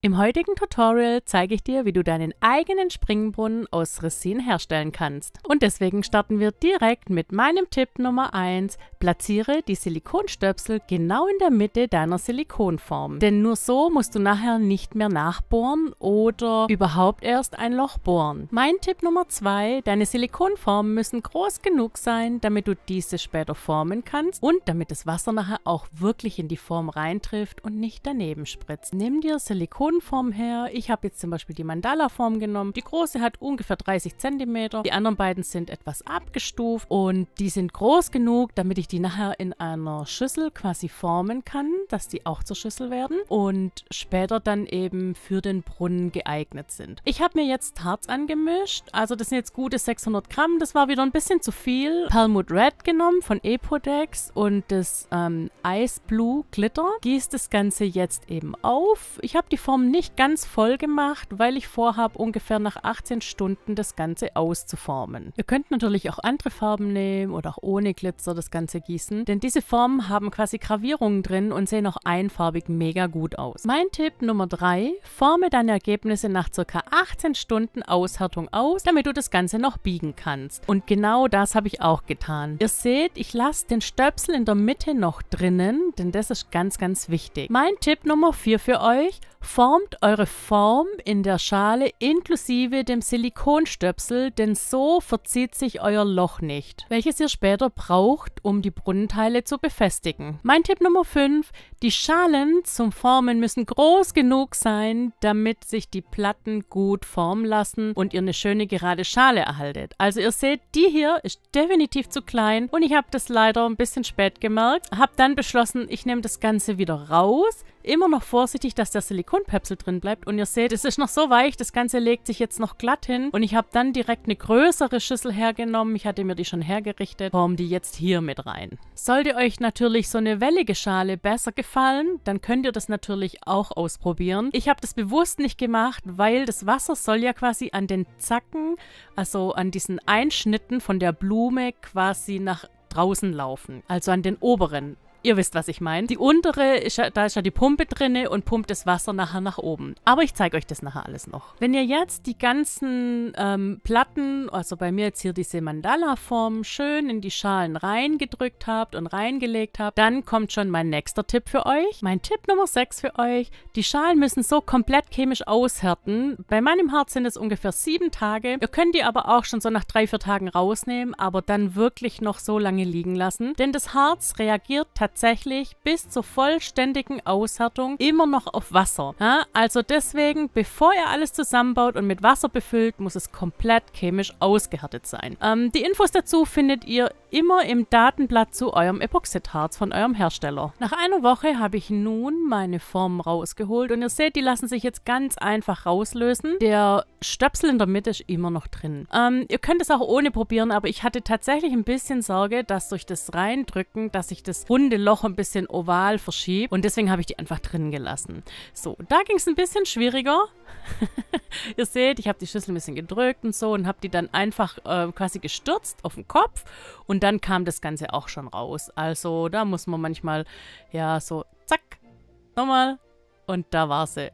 Im heutigen Tutorial zeige ich dir, wie du deinen eigenen Springbrunnen aus Resin herstellen kannst. Und deswegen starten wir direkt mit meinem Tipp Nummer 1. Platziere die Silikonstöpsel genau in der Mitte deiner Silikonform. Denn nur so musst du nachher nicht mehr nachbohren oder überhaupt erst ein Loch bohren. Mein Tipp Nummer 2. Deine Silikonformen müssen groß genug sein, damit du diese später formen kannst und damit das Wasser nachher auch wirklich in die Form reintrifft und nicht daneben spritzt. Nimm dir Silikon Bodenform her. Ich habe jetzt zum Beispiel die Mandala-Form genommen. Die große hat ungefähr 30 cm. Die anderen beiden sind etwas abgestuft und die sind groß genug, damit ich die nachher in einer Schüssel quasi formen kann, dass die auch zur Schüssel werden und später dann eben für den Brunnen geeignet sind. Ich habe mir jetzt Tarts angemischt. Also das sind jetzt gute 600 Gramm. Das war wieder ein bisschen zu viel. Palmwood Red genommen von Epodex und das ähm, Ice Blue Glitter. Gieß das Ganze jetzt eben auf. Ich habe die Form Raum nicht ganz voll gemacht, weil ich vorhabe, ungefähr nach 18 Stunden das Ganze auszuformen. Ihr könnt natürlich auch andere Farben nehmen oder auch ohne Glitzer das Ganze gießen, denn diese Formen haben quasi Gravierungen drin und sehen auch einfarbig mega gut aus. Mein Tipp Nummer 3, forme deine Ergebnisse nach ca. 18 Stunden Aushärtung aus, damit du das Ganze noch biegen kannst. Und genau das habe ich auch getan. Ihr seht, ich lasse den Stöpsel in der Mitte noch drinnen, denn das ist ganz, ganz wichtig. Mein Tipp Nummer 4 für euch, Formt eure Form in der Schale inklusive dem Silikonstöpsel, denn so verzieht sich euer Loch nicht, welches ihr später braucht, um die Brunnenteile zu befestigen. Mein Tipp Nummer 5. Die Schalen zum Formen müssen groß genug sein, damit sich die Platten gut formen lassen und ihr eine schöne gerade Schale erhaltet. Also ihr seht, die hier ist definitiv zu klein und ich habe das leider ein bisschen spät gemerkt. Habe dann beschlossen, ich nehme das Ganze wieder raus, immer noch vorsichtig, dass der Silikonpäpsel drin bleibt. Und ihr seht, es ist noch so weich, das Ganze legt sich jetzt noch glatt hin. Und ich habe dann direkt eine größere Schüssel hergenommen. Ich hatte mir die schon hergerichtet, form die jetzt hier mit rein. Sollte euch natürlich so eine wellige Schale besser gefallen, dann könnt ihr das natürlich auch ausprobieren. Ich habe das bewusst nicht gemacht, weil das Wasser soll ja quasi an den Zacken, also an diesen Einschnitten von der Blume quasi nach draußen laufen, also an den oberen Ihr wisst, was ich meine. Die untere, da ist ja die Pumpe drinne und pumpt das Wasser nachher nach oben. Aber ich zeige euch das nachher alles noch. Wenn ihr jetzt die ganzen ähm, Platten, also bei mir jetzt hier diese Mandala-Form, schön in die Schalen reingedrückt habt und reingelegt habt, dann kommt schon mein nächster Tipp für euch. Mein Tipp Nummer 6 für euch. Die Schalen müssen so komplett chemisch aushärten. Bei meinem Harz sind es ungefähr sieben Tage. Ihr könnt die aber auch schon so nach drei, vier Tagen rausnehmen, aber dann wirklich noch so lange liegen lassen. Denn das Harz reagiert tatsächlich tatsächlich bis zur vollständigen Aushärtung immer noch auf Wasser. Ja, also deswegen, bevor ihr alles zusammenbaut und mit Wasser befüllt, muss es komplett chemisch ausgehärtet sein. Ähm, die Infos dazu findet ihr immer im Datenblatt zu eurem Epoxidharz von eurem Hersteller. Nach einer Woche habe ich nun meine Formen rausgeholt und ihr seht, die lassen sich jetzt ganz einfach rauslösen. Der Stöpsel in der Mitte ist immer noch drin. Ähm, ihr könnt es auch ohne probieren, aber ich hatte tatsächlich ein bisschen Sorge, dass durch das Reindrücken, dass sich das runde Loch ein bisschen oval verschiebt und deswegen habe ich die einfach drin gelassen. So, da ging es ein bisschen schwieriger. Ihr seht, ich habe die Schüssel ein bisschen gedrückt und so und habe die dann einfach äh, quasi gestürzt auf den Kopf und dann kam das Ganze auch schon raus. Also da muss man manchmal ja so zack, nochmal und da war sie.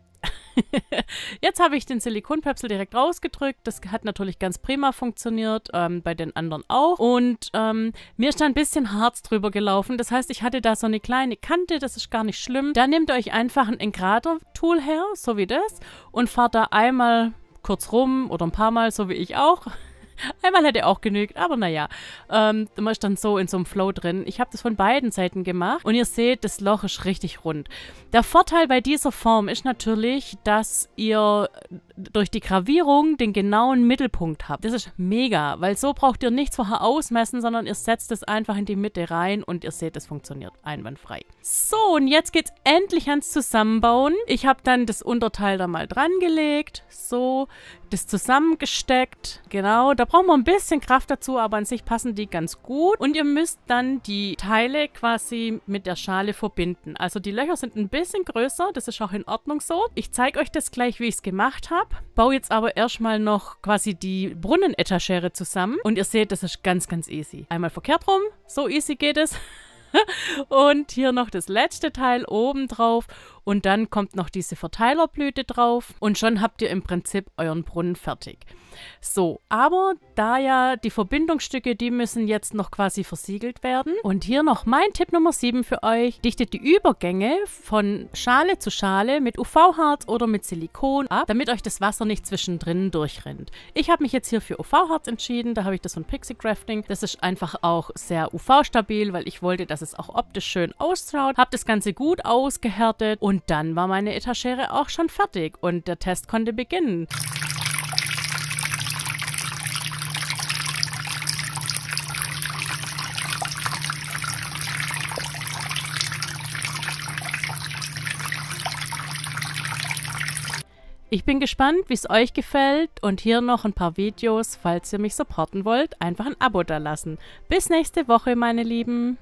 Jetzt habe ich den Silikonpöpsel direkt rausgedrückt. Das hat natürlich ganz prima funktioniert, ähm, bei den anderen auch. Und ähm, mir ist da ein bisschen Harz drüber gelaufen. Das heißt, ich hatte da so eine kleine Kante, das ist gar nicht schlimm. Da nehmt ihr euch einfach ein Engrader-Tool her, so wie das, und fahrt da einmal kurz rum oder ein paar Mal, so wie ich auch. Einmal hätte auch genügt, aber naja. Ähm, man ist dann so in so einem Flow drin. Ich habe das von beiden Seiten gemacht und ihr seht, das Loch ist richtig rund. Der Vorteil bei dieser Form ist natürlich, dass ihr durch die Gravierung den genauen Mittelpunkt habt. Das ist mega, weil so braucht ihr nichts vorher ausmessen, sondern ihr setzt es einfach in die Mitte rein und ihr seht, es funktioniert einwandfrei. So, und jetzt geht's endlich ans Zusammenbauen. Ich habe dann das Unterteil da mal dran gelegt, so, das zusammengesteckt. Genau, da brauchen wir ein bisschen Kraft dazu, aber an sich passen die ganz gut. Und ihr müsst dann die Teile quasi mit der Schale verbinden. Also die Löcher sind ein bisschen größer, das ist auch in Ordnung so. Ich zeige euch das gleich, wie ich es gemacht habe ab, baue jetzt aber erstmal noch quasi die Brunnenetagere zusammen. Und ihr seht, das ist ganz, ganz easy. Einmal verkehrt rum, so easy geht es. Und hier noch das letzte Teil oben drauf. Und dann kommt noch diese Verteilerblüte drauf und schon habt ihr im Prinzip euren Brunnen fertig. So, aber da ja die Verbindungsstücke, die müssen jetzt noch quasi versiegelt werden. Und hier noch mein Tipp Nummer 7 für euch. Dichtet die Übergänge von Schale zu Schale mit UV-Harz oder mit Silikon ab, damit euch das Wasser nicht zwischendrin durchrennt. Ich habe mich jetzt hier für UV-Harz entschieden. Da habe ich das von Pixie Crafting. Das ist einfach auch sehr UV-stabil, weil ich wollte, dass es auch optisch schön ausschaut. Habe das Ganze gut ausgehärtet und und dann war meine Etagere auch schon fertig und der Test konnte beginnen. Ich bin gespannt, wie es euch gefällt und hier noch ein paar Videos, falls ihr mich supporten wollt, einfach ein Abo da lassen. Bis nächste Woche, meine Lieben.